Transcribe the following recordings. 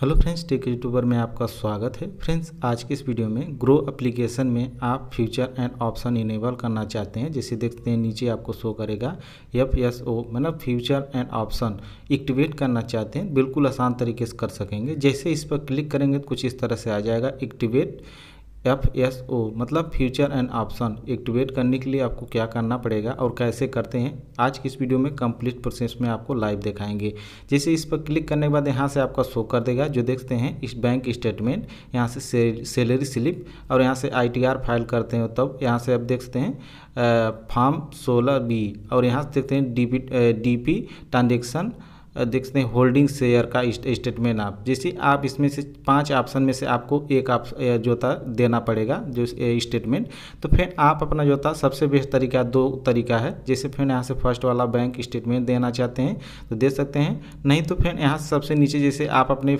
hello friends tech YouTuber में आपका स्वागत है फ्रेंड्स आज के इस वीडियो में ग्रो एप्लीकेशन में आप फ्यूचर एंड ऑप्शन इनेबल करना चाहते हैं जैसे देखते हैं नीचे आपको शो करेगा एफ एस ओ मतलब फ्यूचर एंड ऑप्शन एक्टिवेट करना चाहते हैं बिल्कुल आसान तरीके से कर सकेंगे जैसे इस पर क्लिक करेंगे तो कुछ इस तरह से आ जाएगा एक्टिवेट एफ एस ओ मतलब फ्यूचर एंड ऑप्शन एक्टिवेट करने के लिए आपको क्या करना पड़ेगा और कैसे करते हैं आज की इस वीडियो में कंप्लीट प्रोसेस में आपको लाइव दिखाएंगे जैसे इस पर क्लिक करने के बाद यहाँ से आपका शो कर देगा जो देखते हैं इस बैंक स्टेटमेंट यहाँ से, से सैलरी स्लिप और यहाँ से आई फाइल करते हैं तब यहाँ से आप देखते हैं फॉर्म सोलह बी और यहाँ से देखते हैं डी पी ट्रांजेक्शन देख सकते हैं होल्डिंग शेयर का स्टेटमेंट आप जैसे आप इसमें से पांच ऑप्शन में से आपको एक आप जो था देना पड़ेगा जो स्टेटमेंट तो फिर आप अपना जो था सबसे बेस्ट तरीका दो तरीका है जैसे फिर यहाँ से फर्स्ट वाला बैंक स्टेटमेंट देना चाहते हैं तो दे सकते हैं नहीं तो फिर यहाँ सबसे नीचे जैसे आप अपने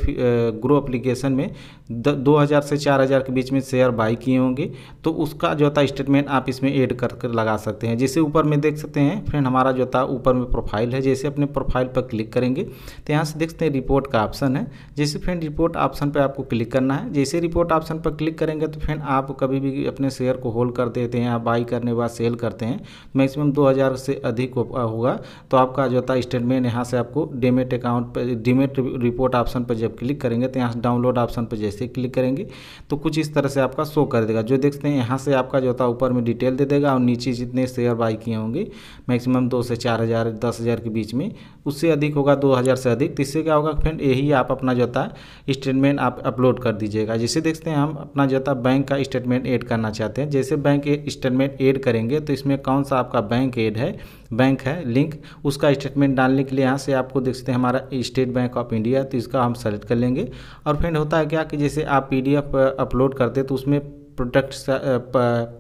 ग्रो अप्लीकेशन में दो हज़ार से चार हज़ार के बीच में शेयर बाई किए होंगे तो उसका जो था स्टेटमेंट आप इसमें एड कर लगा सकते हैं जैसे ऊपर में देख सकते हैं फिर हमारा जो था ऊपर में प्रोफाइल है जैसे अपने प्रोफाइल पर क्लिक करें करेंगे तो यहाँ से देखते हैं रिपोर्ट का ऑप्शन है जैसे फ्रेंड रिपोर्ट ऑप्शन पर आपको क्लिक करना है जैसे रिपोर्ट ऑप्शन पर क्लिक करेंगे तो फ्रेंड आप कभी भी अपने शेयर को होल्ड कर देते हैं बाई करने के बाद सेल करते हैं मैक्सिमम दो से अधिक होगा तो आपका जो होता स्टेटमेंट यहाँ से आपको डेमेट अकाउंट पर डेमेट रिपोर्ट ऑप्शन पर जब क्लिक करेंगे तो यहाँ से डाउनलोड ऑप्शन पर जैसे क्लिक करेंगे तो कुछ इस तरह से आपका शो कर देगा जो देखते हैं यहाँ से आपका जो होता ऊपर में डिटेल दे देगा और नीचे जितने शेयर बाई किए होंगे मैक्सिमम दो से चार हज़ार दस हज़ार के बीच में उससे अधिक होगा दो हज़ार से अधिक तो इससे क्या होगा फ्रेंड यही आप अपना जोता स्टेटमेंट आप अपलोड कर दीजिएगा जिसे देखते हैं हम अपना जोता बैंक का स्टेटमेंट ऐड करना चाहते हैं जैसे बैंक स्टेटमेंट ऐड करेंगे तो इसमें कौन सा आपका बैंक एड है बैंक है लिंक उसका स्टेटमेंट डालने के लिए यहाँ से आपको देखते हैं हमारा स्टेट बैंक ऑफ इंडिया तो इसका हम सेलेक्ट कर लेंगे और फ्रेंड होता है क्या कि जैसे आप पी अपलोड करते तो उसमें प्रोडक्ट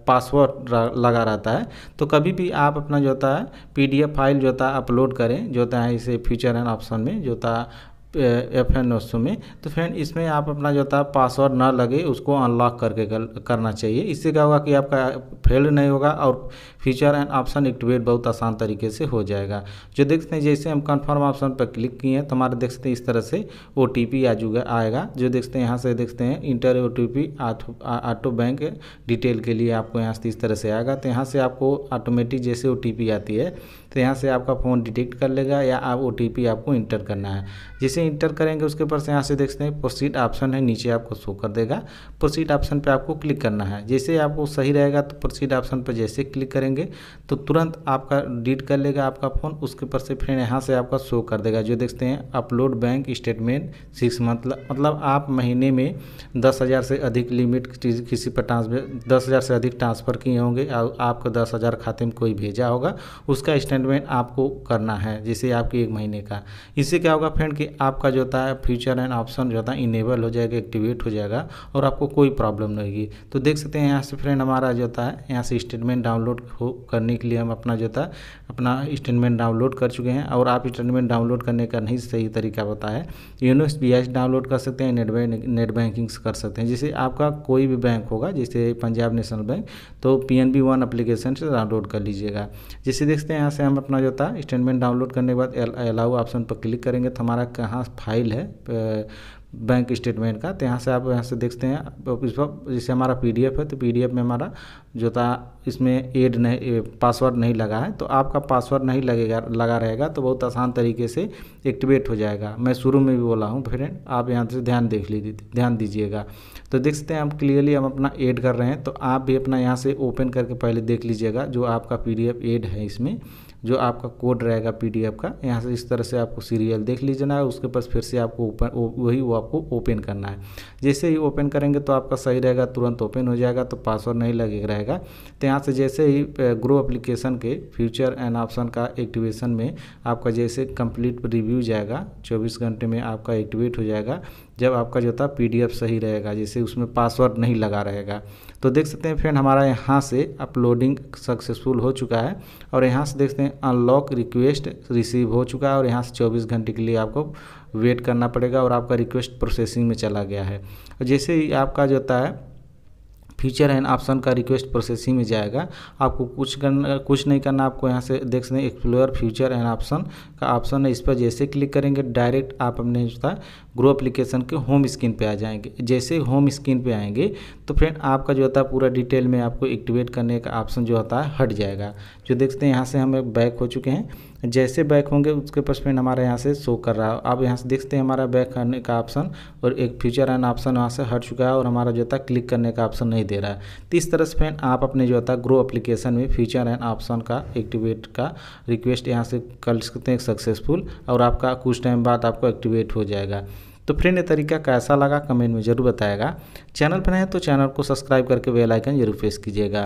पासवर्ड लगा रहता है तो कभी भी आप अपना जो होता है पी फाइल जो होता है अपलोड करें जो होता है इसे फ्यूचर एंड ऑप्शन में जो होता है एफ एन में तो फ्रेंड इसमें आप अपना जो होता है पासवर्ड ना लगे उसको अनलॉक करके कर, करना चाहिए इससे क्या होगा कि आपका फेल नहीं होगा और फीचर एंड ऑप्शन एक्टिवेट बहुत आसान तरीके से हो जाएगा जो देख सकते हैं जैसे हम कन्फर्म ऑप्शन पर क्लिक किए हैं तो हमारे देख सकते हैं इस तरह से ओ आ जुगा आएगा जो देखते हैं यहाँ से देखते हैं enter O T P auto bank detail के लिए आपको यहाँ से इस तरह से आएगा तो यहाँ से आपको ऑटोमेटिक जैसे ओ आती है तो यहाँ से आपका फ़ोन डिटेक्ट कर लेगा या आप ओ आपको इंटर करना है जिसे इंटर करेंगे उसके ऊपर से यहाँ से देखते हैं प्रोसीड ऑप्शन है नीचे आपको शो कर देगा प्रोसीड ऑप्शन पर आपको क्लिक करना है जैसे आपको सही रहेगा तो प्रोसीड ऑप्शन पर जैसे क्लिक करेंगे तो तुरंत आपका डिलीट कर लेगा आपका फ़ोन उसके ऊपर से फिर यहाँ से आपका शो कर देगा जो देखते हैं upload bank statement six month मतलब आप महीने में दस हज़ार से अधिक लिमिट किसी पर ट्रांसफर दस हज़ार से अधिक ट्रांसफ़र किए होंगे आपको दस हज़ार खाते में कोई भेजा होगा उसका स्टैंड इन्वेस्टमेंट आपको करना है जैसे आपके एक महीने का इससे क्या होगा फ्रेंड कि आपका जो होता है फ्यूचर एंड ऑप्शन जो होता है इनेबल हो जाएगा एक्टिवेट हो जाएगा और आपको कोई प्रॉब्लम नहीं होगी तो देख सकते हैं यहाँ से फ्रेंड हमारा जो होता है यहाँ से स्टेटमेंट डाउनलोड हो करने के लिए हम अपना जो था अपना स्टेटमेंट डाउनलोड कर चुके हैं और आप स्टेटमेंट डाउनलोड करने का नहीं सही तरीका पता है यूनो एस डाउनलोड कर सकते हैं नेट नेट बैंकिंग कर सकते हैं जैसे आपका कोई भी बैंक होगा जैसे पंजाब नेशनल बैंक तो P N B one application से डाउनलोड कर लीजिएगा जैसे देखते हैं यहाँ से हम हम अपना जो था स्टेटमेंट डाउनलोड करने के बाद अलाउ ऑप्शन पर क्लिक करेंगे तो हमारा कहाँ फाइल है बैंक स्टेटमेंट का तो यहाँ से आप यहाँ से देखते हैं इस पर जैसे हमारा पीडीएफ है तो पीडीएफ में हमारा जो था इसमें एड नहीं पासवर्ड नहीं लगा है तो आपका पासवर्ड नहीं लगेगा लगा रहेगा तो बहुत आसान तरीके से एक्टिवेट हो जाएगा मैं शुरू में भी बोला हूँ फ्रेंड आप यहाँ से ध्यान देख लीजिए ध्यान दीजिएगा तो देख सकते हैं हम क्लियरली हम अपना एड कर रहे हैं तो आप भी अपना यहाँ से ओपन करके पहले देख लीजिएगा जो आपका पी एड है इसमें जो आपका कोड रहेगा पीडीएफ का यहाँ से इस तरह से आपको सीरियल देख लीजना है उसके पास फिर से आपको ओपन वही वो आपको ओपन करना है जैसे ही ओपन करेंगे तो आपका सही रहेगा तुरंत ओपन हो जाएगा तो पासवर्ड नहीं लगे रहेगा तो यहाँ से जैसे ही ग्रो एप्लीकेशन के फ्यूचर एंड ऑप्शन का एक्टिवेशन में आपका जैसे कंप्लीट रिव्यू जाएगा चौबीस घंटे में आपका एक्टिवेट हो जाएगा जब आपका जो था पी सही रहेगा जैसे उसमें पासवर्ड नहीं लगा रहेगा तो देख सकते हैं फ्रेंड हमारा यहाँ से अपलोडिंग सक्सेसफुल हो चुका है और यहाँ से देखते हैं अनलॉक रिक्वेस्ट रिसीव हो चुका है और यहाँ से 24 घंटे के लिए आपको वेट करना पड़ेगा और आपका रिक्वेस्ट प्रोसेसिंग में चला गया है जैसे ही आपका जो होता है फ्यूचर एंड ऑप्शन का रिक्वेस्ट प्रोसेसिंग में जाएगा आपको कुछ करना कुछ नहीं करना आपको यहाँ से देख सकते एक्सप्लोर फ्यूचर एंड ऑप्शन का ऑप्शन है इस पर जैसे क्लिक करेंगे डायरेक्ट आप अपने ग्रो एप्लीकेशन के होम स्क्रीन पे आ जाएंगे जैसे होम स्क्रीन पे आएंगे तो फ्रेंड आपका जो होता है पूरा डिटेल में आपको एक्टिवेट करने का ऑप्शन जो होता है हट जाएगा जो देखते हैं यहाँ से हम बैक हो चुके हैं जैसे बैक होंगे उसके परसेंट हमारे यहाँ से शो कर रहा है आप यहाँ से देखते हैं हमारा बैक करने का ऑप्शन और एक फ्यूचर एंड ऑप्शन वहाँ से हट चुका है और हमारा जो था क्लिक करने का ऑप्शन नहीं दे रहा है तो इस तरह से फ्रेंड आप अपने जो था ग्रो अप्लीकेशन में फ्यूचर एंड ऑप्शन का एक्टिवेट का रिक्वेस्ट यहाँ से कर सकते हैं सक्सेसफुल और आपका कुछ टाइम बाद आपको एक्टिवेट हो जाएगा तो फ्रेंड ये तरीका कैसा लगा कमेंट में जरूर बताएगा चैनल पर नए तो चैनल को सब्सक्राइब करके बेल आइकन जरूर प्रेस कीजिएगा